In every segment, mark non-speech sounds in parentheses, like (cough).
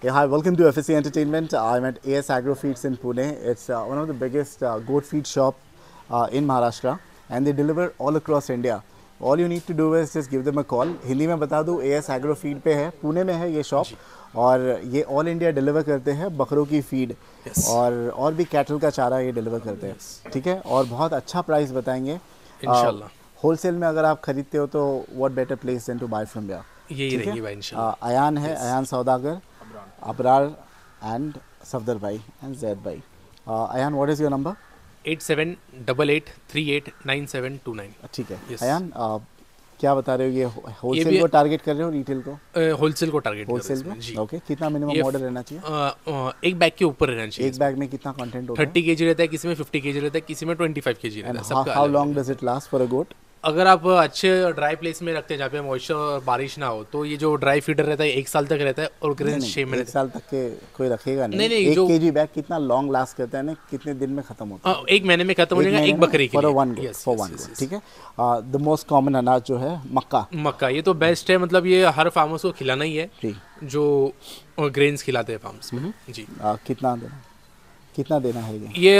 Hey, hi, welcome to FSC Entertainment. I'm at AS Agro Feeds in Pune. It's uh, one of the biggest uh, goat feed shop uh, in Maharashtra and they deliver all across India. All you need to do is just give them a call. Hindi mein bata do, AS Agro Feed pe hai. Pune mein hai ye shop. और ये all India deliver करते हैं बकरों की feed yes. और और भी cattle का चारा ये डिलीवर करते हैं yes. ठीक है और बहुत अच्छा प्राइस बताएंगे होलसेल में अगर आप खरीदते हो तो what better place than to buy from या यही रहेगी भाई इंशाल्लाह अयान है yes. अयान सौदागर Abrar and Safdar Bhai and Zaid Bhai. Uh, Ayan, what is your number? Eight seven double eight three eight nine seven two nine ठीक है yes. Ayan, uh, क्या बता रहे हो ये होलसेल को टारगेट कर रहे हो रिटेल को होलसेल को टारगेट होलसेल में जी ओके कितना मिनिमम मॉडल रहना चाहिए एक बैग के ऊपर रहना चाहिए एक बैग में कितना कंटेंट होता है 30 केजी रहता है किसी में 50 केजी रहता है किसी में 25 केजी रहता है how long does it last for a goat अगर आप अच्छे ड्राई प्लेस में रखते हैं जहाँ पे मॉइस्चर और बारिश ना हो तो ये जो ड्राई फीडर रहता है एक साल तक रहता है और ग्रेन छः महीने साल तक के कोई रखेगा नहीं नहीं, नहीं एक के बैग कितना लॉन्ग लास्ट करता है ना कितने दिन में खत्म होता है हाँ, एक महीने में खत्म हो जाएगा एक बकरी फॉर ठीक है द मोस्ट कॉमन अनाज जो है मक्का मक्का ये तो बेस्ट है मतलब ये हर फार्मर्स को खिलाना ही है जो ग्रेन खिलाते हैं फार्म हम्म। जी कितना देना कितना देना है ये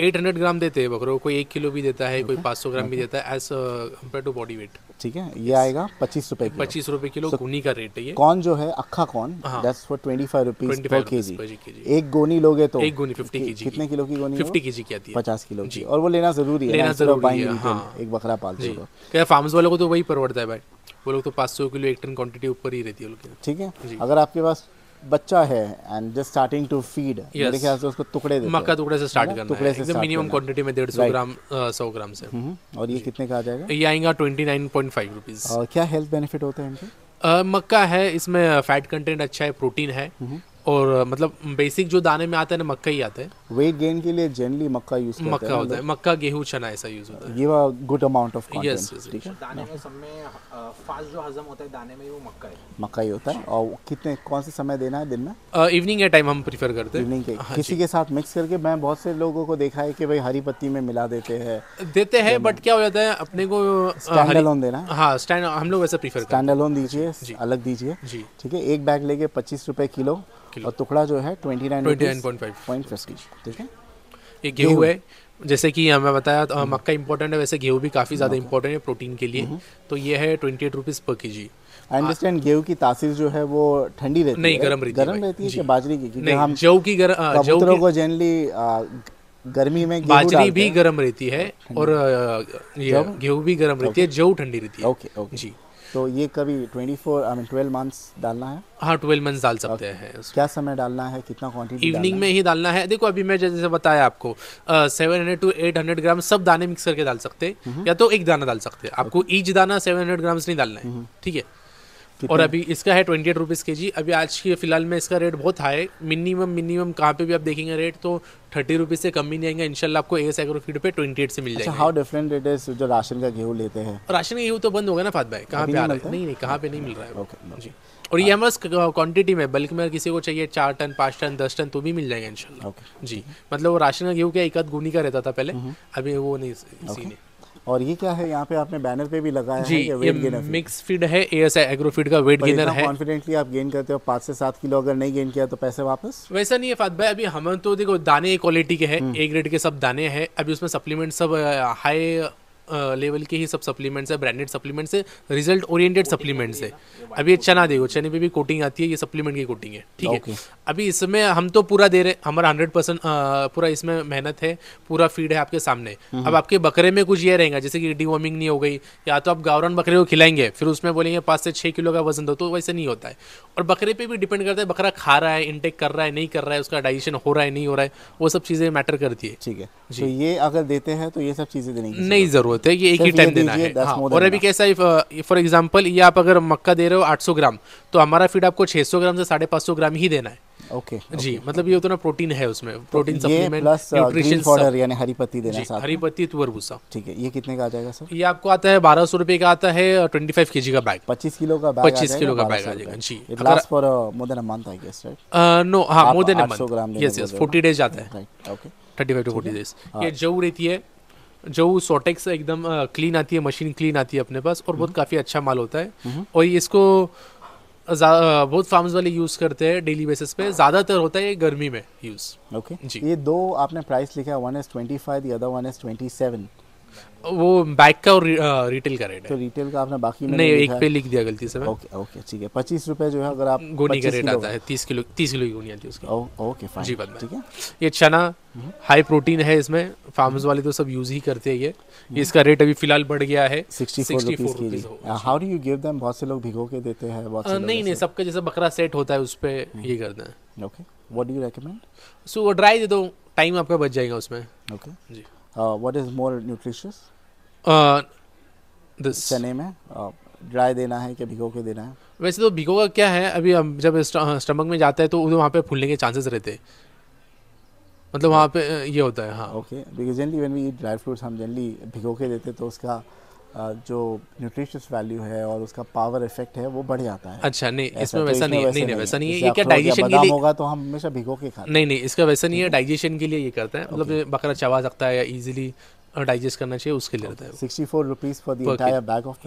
एट हंड्रेड ग्राम देते हैं बकरों कोई एक किलो भी देता है okay. कोई पाँच सौ ग्राम भी देता है as compared to body weight ठीक है ये आएगा पच्चीस रुपए पच्चीस रुपए किलो गोनी का रेट है ये कौन जो है अखा कौन फॉर ट्वेंटी फाइव रुपीज के जी एक गोनी लोगे तो एक गोनी फिफ्टी के जी कितने किलो की गोनी फिफ्टी के जी की आती है पचास किलो जी और वो लेना जरूरी है लेना जरूरी है हाँ। एक बकरा पाल क्या फार्म्स वालों को तो वही परवड़ता है भाई वो लोग तो पाँच सौ किलो एक टन क्वांटिटी ऊपर ही रहती है ठीक है अगर आपके पास बच्चा है and just starting to feed मेरे ख्याल से उसको टुकड़े देते मक्का टुकड़े से स्टार्ट करना टुकड़े से मिनिमम क्वांटिटी में 150 ग्राम 100 ग्राम से हम्म, हम्म। और ये कितने का आ जाएगा ये आएगा 29.5 रुपीस और क्या हेल्थ बेनिफिट होते हैं इनके मक्का है इसमें फैट कंटेंट अच्छा है प्रोटीन है हम्म। और मतलब बेसिक जो दाने में आते हैं ना मक्का ही आते हैं वेट गेन के लिए जनरली मक्का यूज करते मक्का होता है मक्का गेहूं चना ऐसा यूज होता है give a good amount of yes ठीक है दाने का समय फास्ट जो हजम होता है दाने में वो मक्का है मक्का ही होता है और कितने कौन से समय देना है दिन में इवनिंग के टाइम हम प्रेफर करते हैं इवनिंग के हाँ किसी के साथ मिक्स करके मैं बहुत से लोगों को देखा है कि भाई हरी पत्ती में मिला देते हैं देते हैं बट क्या हो जाता है अपने को स्टैंड अलोन देना हां स्टैंड हम लोग वैसा प्रीफर स्टैंड अलोन दीजिए अलग दीजिए ठीक है एक बैग लेके पच्चीस रुपए किलो और टुकड़ा जो है twenty nine point five point fifty ठीक है ये गेहूँ है जैसे कि हमें बताया तो हम्म। मक्का इम्पोर्टेंट है वैसे गेहूँ भी काफ़ी ज़्यादा इम्पोर्टेंट है प्रोटीन के लिए हम्म। तो ये है twenty eight rupees per K ji I understand गेहूँ की तासीर जो है वो ठंडी रहती नहीं, है गर्म रहती गर्म रहती है बाजरी की क्योंकि हम जव की गर, जव को जनरली गर्मी में बाजरी भी गर्म रहती है और गेहूँ भी गर्म रहती है जव ठंडी रहती है ओके ओके जी तो ये कभी twenty four I mean twelve months डालना है हाँ ट्वेल्व मंथ्स डाल सकते okay. हैं क्या समय डालना है कितना क्वांटिटी इवनिंग में ही डालना है देखो अभी मैं जैसे बताया आपको seven hundred to eight hundred gram सब दाने मिक्स करके डाल सकते हैं हम्म। या तो एक दाना डाल सकते हैं आपको ईच दाना सेवन हंड्रेड ग्राम्स नहीं डालना है हम्म। ठीक है और अभी इसका है ट्वेंटी एट रुपीज़ के जी अभी आज के फिलहाल में इसका रेट बहुत हाई मिनिमम मिनिमम कहाँ पे भी आप देखेंगे रेट तो थर्टी रुपीज़ से कम ही नहीं आएंगे इनशाला आपको एस एग्रो फीड पे ट्वेंटी एट से मिल जाएगा हाउ डिफरेंट रेट है जो राशन का गेहूँ लेते हैं राशन का गेहूँ तो बंद होगा ना फात भाई कहाँ पे आ रहा है नहीं नहीं कहाँ पे नहीं मिल रहा है जी और ये हाँ। हमारे क्वान्टिटी में बल्कि में किसी को चाहिए चार टन पाँच टन दस टन तो भी मिल जाएगा इनशाला जी मतलब वो राशन का गेहूँ क्या एक आध गुनी का रहता था पहले हम्म। अभी वो नहीं सीन है और ये क्या है यहाँ पे आपने बैनर पे भी लगाया जी, है ये, गेनर मिक्स फीड है एएस एग्रो फीड का वेट गेनर है कॉन्फिडेंटली आप गेन करते हो पाँच से सात किलो अगर नहीं गेन किया तो पैसे वापस वैसा नहीं है फात भाई अभी हम तो देखो दाने क्वालिटी के है ए ग्रेड के सब दाने हैं अभी उसमें सप्लीमेंट सब हाई लेवल के ही सब सप्लीमेंट्स है ब्रांडेड अच्छा सप्लीमेंट्स है रिजल्ट ओरिएंटेड सप्लीमेंट्स है अभी ये चना देखो चने पे भी कोटिंग आती है ये सप्लीमेंट की कोटिंग है ठीक है अभी इसमें हम तो पूरा दे रहे हमारा हंड्रेड परसेंट पूरा इसमें मेहनत है पूरा फीड है आपके सामने अब आपके बकरे में कुछ ये रहेगा जैसे कि वार्मिंग नहीं हो गई या तो आप गावरन बकरे को खिलाएंगे फिर उसमें बोलेंगे पाँच से छः किलो का वजन दो तो वैसे नहीं होता है और बकरे पर भी डिपेंड करता है बकरा खा रहा है इनटेक कर रहा है नहीं कर रहा है उसका डाइजेशन हो रहा है नहीं हो रहा है वो सब चीज़ें मैटर करती है ठीक है जी तो ये अगर देते हैं तो ये सब चीज़ें देने नहीं ज़रूरत होते हैं कि एक ही टाइम देना है हाँ, और अभी कैसा फॉर एग्जाम्पल uh, ये आप अगर मक्का दे रहे हो 800 ग्राम तो हमारा फीड आपको 600 ग्राम से साढ़े पाँच ग्राम ही देना है ओके okay, जी okay. मतलब ये उतना प्रोटीन है उसमें तो प्रोटीन तो सप्लीमेंट न्यूट्रिशन पाउडर यानी हरी पत्ती देना साथ हरी पत्ती तुअर भूसा ठीक है ये कितने का आ जाएगा सर ये आपको आता है बारह सौ रुपए का आता है ट्वेंटी फाइव के जी का बैग पच्चीस किलो का बैग पच्चीस किलो का बैग आ जाएगा जी last for more than month I guess no हां more than a month yes yes 40 days आता है ओके 35 टू 40 डेज ये जव रहती है जो सोटेक्स एकदम क्लीन आती है मशीन क्लीन आती है अपने पास और बहुत हम्म। काफ़ी अच्छा माल होता है हम्म। और इसको बहुत फार्म्स वाले यूज़ करते हैं डेली बेसिस पे ज़्यादातर होता है ये गर्मी में यूज़ ओके okay. जी ये दो आपने प्राइस लिखा है one is twenty five the other one is twenty seven वो बैक का और रिटेल का रेट है तो रिटेल का आपने बाकी नहीं नहीं एक पे लिख दिया गलती से ओके ओके ठीक है पच्चीस रुपए जो है अगर आप गोनी का रेट आता है तीस किलो तीस किलो की गोनी आती है उसकी ओके फाइन जी बात ठीक है ये चना हाई हम्म। प्रोटीन है इसमें फार्मर्स वाले तो सब यूज ही करते हैं ये हम्म। इसका रेट अभी फिलहाल बढ़ गया है how do you give them बहुत से लोग भिगो के देते हैं बहुत से नहीं नहीं सबका जैसे बकरा सेट होता है उस पर हम्म। ये करना है okay what do you recommend so dry दे दो टाइम आपका बच जाएगा उसमें ओके जी Uh, what is more nutritious? Uh, this. चने में ड्राई uh, देना है कि भिगो के देना है वैसे तो भिगो का क्या है अभी हम जब स्टमक हाँ, में जाता है तो वहाँ पे फूलने के चांसेस रहते हैं मतलब वहाँ पे ये होता है हाँ okay because generally when we eat dry fruits हम जनरली भिगो के देते तो उसका जो न्यूट्रिशियस वैल्यू है और उसका पावर इफेक्ट है वो बढ़ जाता है अच्छा नहीं इसमें तो वैसा नहीं है नहीं नहीं वैसा नहीं है ये क्या डाइजेशन के लिए होगा तो हम हमेशा भिगो के खाते हैं नहीं नहीं इसका वैसा नहीं है डाइजेशन के लिए ये करता है मतलब बकरा चबा सकता है या इजीली डाइजेस्ट करना चाहिए उसके लिए रहता है sixty four rupees for the entire bag of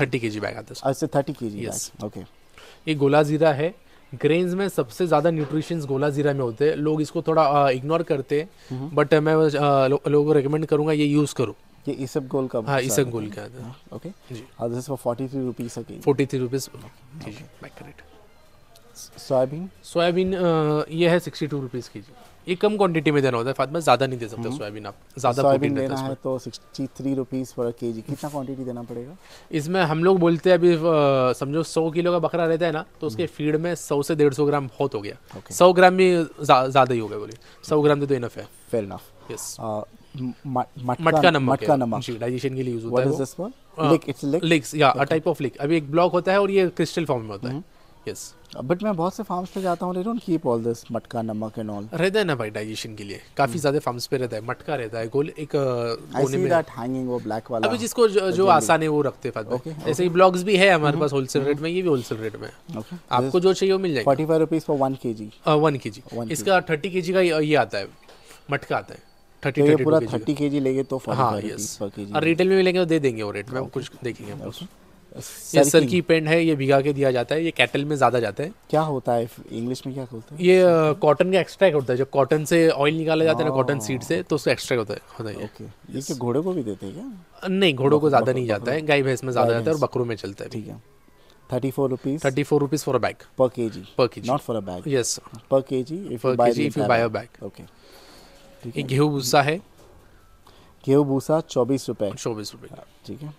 thirty K G bag आता है अच्छा थर्टी के जी ओके ये गोला जीरा है ग्रेन्स में सबसे ज़्यादा न्यूट्रिशंस गोला जीरा में होते हैं लोग इसको थोड़ा इग्नोर करते हैं बट हम्म। मैं लोगों को रिकमेंड करूँगा ये यूज़ करूँ ये इसब गोल का हाँ इसब गोल का था okay how this for three rupees again 43 rupees back correct soyabean soyabean ये है सिक्सटी टू रुपीस के ये कम क्वांटिटी में देना होता है फातिमा ज़्यादा नहीं दे सकते सोयाबीन हम्म। आप ज़्यादा सोयाबीन देना है तो sixty three rupees per KG कितना क्वांटिटी देना पड़ेगा इसमें हम लोग बोलते हैं अभी uh, समझो सौ किलो का बकरा रहता है ना तो उसके फीड हम्म। में सौ से डेढ़ सौ ग्राम बहुत हो गया सौ ग्राम भी ज़्यादा ही हो गया बोले सौ ग्राम दे तो इनफ है फेयर इनफ यस मटका नमक मटका नमक जी डाइजेशन के लिए यूज होता है this one lick it's lick licks या अ टाइप ऑफ लिक अभी एक ब्लॉक होता है और ये क्रिस्टल फॉर्म में होता है यस mm-hmm. बट uh, मैं बहुत से फार्म्स पे जाता हूँ they don't keep all this मटका नमक एंड ऑल रहता है ना भाई डाइजेशन के लिए काफी mm. ज्यादा फार्म्स पे रहता है मटका रहता है गोल एक uh, कोने में दैट हैंगिंग वो ब्लैक वाला अभी जिसको जो, आसान है वो रखते हैं ऐसे ही भी है हमारे mm-hmm. पास होलसेल रेट mm-hmm. में ये भी होलसेल रेट में आपको जो चाहिए वो मिल जाएगा जी फॉर 1 केजी 1 केजी इसका 30 केजी का ये आता है मटका आता है थर्टी तो पूरा थर्टी के जी लेंगे तो हाँ यस और रिटेल में भी लेंगे तो दे देंगे वो रेट में कुछ देखेंगे हम ये सर की पेंट है ये भिगा के दिया जाता है ये कैटल में ज़्यादा जाता है क्या होता है इंग्लिश में क्या होता है ये कॉटन uh, का एक्सट्रैक्ट होता है जब कॉटन से ऑयल निकाला जाता है ना कॉटन सीड से तो उसका एक्सट्रैक्ट होता है होता है ओके ये घोड़े को भी देते हैं क्या नहीं घोड़ों को ज़्यादा नहीं जाता है गाय भैंस में ज़्यादा जाता है और बकरों में चलता है ठीक है thirty four rupees thirty four rupees for a bag per K G per K G not for a bag yes per K G if you buy a bag okay ये गेहूँ भूसा है गेहूँ भूसा चौबीस रुपये चौबीस रुपये का हाँ, ठीक है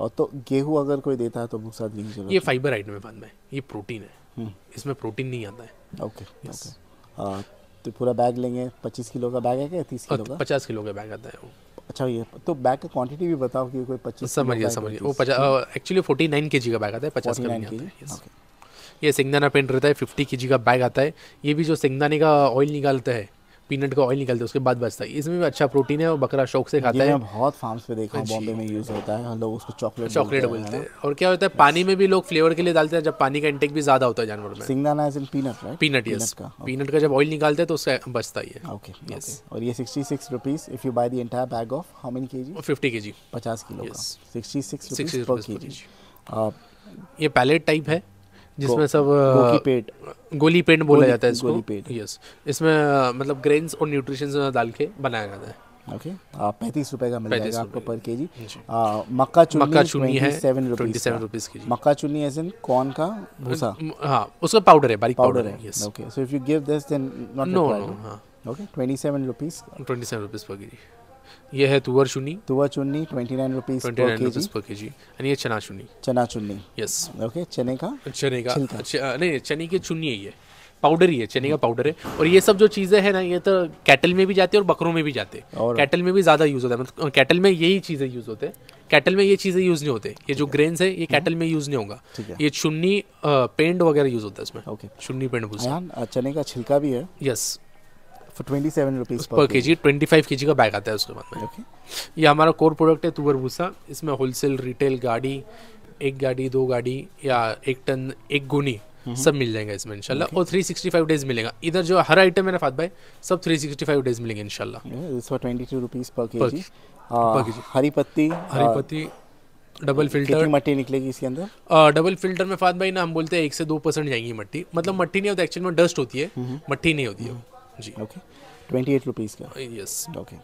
और तो गेहूँ अगर कोई देता है तो भूसा दीजिए ये फाइबर आइटम है बंद में ये प्रोटीन है हम्म। इसमें प्रोटीन नहीं आता है ओके तो पूरा बैग लेंगे पच्चीस किलो का बैग है क्या तीस किलो का पचास किलो का बैग आता है वो अच्छा ये तो बैग का क्वांटिटी भी बताओ कि कोई पच्चीस समझिए समझिए तो वो पचास एक्चुअली फोर्टी नाइन के जी का बैग आता है पचास किलो नहीं आता है ये सिंगदाना पेंट रहता है फिफ्टी के जी का बैग आता है ये भी जो सिंगदाने का ऑयल निकालता है पीनट का ऑयल निकलता है उसके बाद बचता है इसमें भी अच्छा प्रोटीन है और बकरा शौक से खाता है बहुत फार्म्स पे देखा बॉम्बे हाँ में यूज़ होता है लोग उसको चॉकलेट चॉकलेट बोलते हैं और क्या होता है पानी में भी लोग फ्लेवर के लिए डालते हैं जब पानी का इंटेक भी ज़्यादा होता है जानवर में सिंगदाना as in peanut right peanut yes peanut का जब ऑयल निकालते हैं तो उसका बचता ही है ओके यस और ये 66 rupees if you buy the entire bag of how many KG 50 KG 50 kilo का 66 रुपीस पर केजी ये पैलेट टाइप है जिसमें सब गोकी पेट गोली पेट बोला जाता है इसको गोली पेट यस इसमें मतलब ग्रेन्स और न्यूट्रिशन डाल के बनाया जाता है ओके पैंतीस रुपए का मिल जाएगा आपको पर के जी मक्का चुन्नी मक्का चुनी है सेवन रुपीज सेवन रुपीज की मक्का चुनी एज इन कॉर्न का भूसा हाँ उसका पाउडर है बारीक पाउडर है yes okay so if you give this then not no okay twenty seven rupees twenty seven rupees per K जी ये है तुवर चुन्नी तुवर चुन्नी twenty nine rupees per K ji and ये चना चुन्नी चना चुन्नी यस ओके चने का चने का नहीं चने की चुन्नी है ये पाउडर ही है चने का पाउडर है और ये सब जो चीज़ें हैं ना ये तो कैटल में भी जाते हैं और बकरों में भी जाते हैं कैटल में भी ज़्यादा यूज़ होता है मतलब कैटल में यही चीज़ें यूज़ होते हैं कैटल में ये चीज़ें यूज़ नहीं होते ये जो हम्म। ग्रेन है ये कैटल में यूज़ नहीं होगा ये चुन्नी पेंट वगैरह यूज़ होता है इसमें चुन्नी पेंट चने का छिलका भी है yes for twenty seven rupees per K G twenty five के जी का बैग आता है उसके बाद में ये हमारा कोर प्रोडक्ट है तुवर भूसा इसमें होलसेल रिटेल गाड़ी एक गाड़ी दो गाड़ी या एक टन एक गुनी हम्म। सब मिल जाएगा इसमें इनशाला okay. और 365 डेज मिलेगा इधर जो हर आइटम है ना फात भाई सब 365 डेज मिलेंगे इंशाल्लाह twenty two rupees per K जी हरी पत्ती हरी पत्ती डबल फिल्टर मट्टी निकलेगी इसके अंदर डबल फिल्टर में फात भाई ना हम बोलते हैं एक से दो परसेंट जाएंगी मट्टी मतलब मट्टी नहीं होती एक्चुअली में डस्ट होती है हम्म। मट्टी नहीं होती है हम्म। जी ओके ट्वेंटी एट रुपीज़ का यस ओके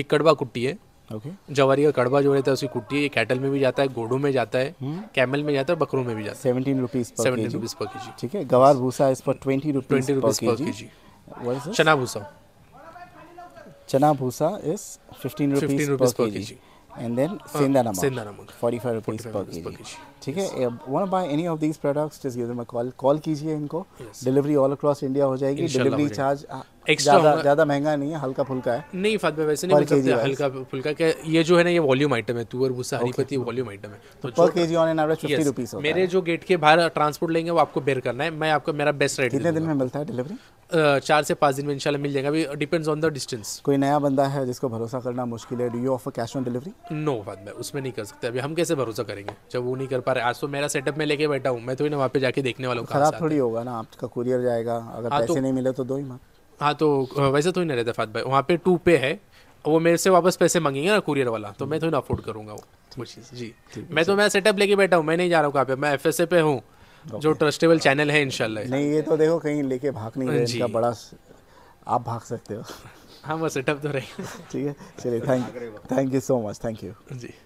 एक कड़वा कुट्टी है ओके okay. जवारी का कड़वा जो रहता है उसकी कुट्टी ये कैटल में भी जाता है घोड़ों में जाता है हुँ? हम्म। कैमल में जाता है बकरों में भी जाता है seventeen rupees seventeen rupees per K G ठीक है गवार भूसा इस पर ट्वेंटी रुपीज ट्वेंटी पर के जी चना भूसा चना भूसा इस fifteen rupees per K ji and then सेंधा नमक सेंधा नमक forty five rupees per K G ठीक है one buy any of these products just give them a call call कीजिए इनको डिलीवरी ऑल अक्रॉस इंडिया हो जाएगी डिलीवरी चार्ज ज्यादा महंगा नहीं है हल्का फुल्का है नहीं फात वैसे नहीं मतलब सकते हल्का फुल्का क्या ये जो है ना ये वॉल्यूम आइटम है तुअर भूसा हरीपति वॉल्यूम आइटम है तो पर तो केजी ऑन एवरेज 50 रुपीस मेरे जो गेट के बाहर ट्रांसपोर्ट लेंगे वो आपको बेयर करना है मैं आपको मेरा बेस्ट रेट कितने दिन में मिलता है डिलीवरी चार से पाँच दिन में इंशाल्लाह मिल जाएगा अभी डिपेंड्स ऑन द डिस्टेंस कोई नया बंदा है जिसको भरोसा करना मुश्किल है do you offer cash on delivery no बात मैं उसमें नहीं कर सकते अभी हम कैसे भरोसा करेंगे जब वो नहीं कर पा रहे आज तो मेरा सेटअप में लेके बैठा हूँ मैं तो ही ना वहाँ पे जाके देखने वालों का खराब थोड़ी होगा ना आपका कुरियर जाएगा अगर हाँ, पैसे तो- नहीं मिले तो दो ही मत हाँ तो वैसे तो ही नहीं रहता भाई वहाँ पे टू पे है वो मेरे से वापस पैसे मांगेंगे ना कुरियर वाला तो मैं तो ना अफोर्ड करूँगा वो चीज़ जी मैं तो मैं सेटअप लेके बैठा हूँ मैं नहीं जा रहा हूँ कहाँ पे मैं एफ पे हूँ जो ट्रस्टेबल चैनल है इनशाला नहीं ये तो देखो कहीं लेके भाग नहीं रहे इनका बड़ा आप भाग सकते हो हाँ वो सेटअप तो रहेगा (laughs) ठीक है चलिए thank thank you so much thank you ji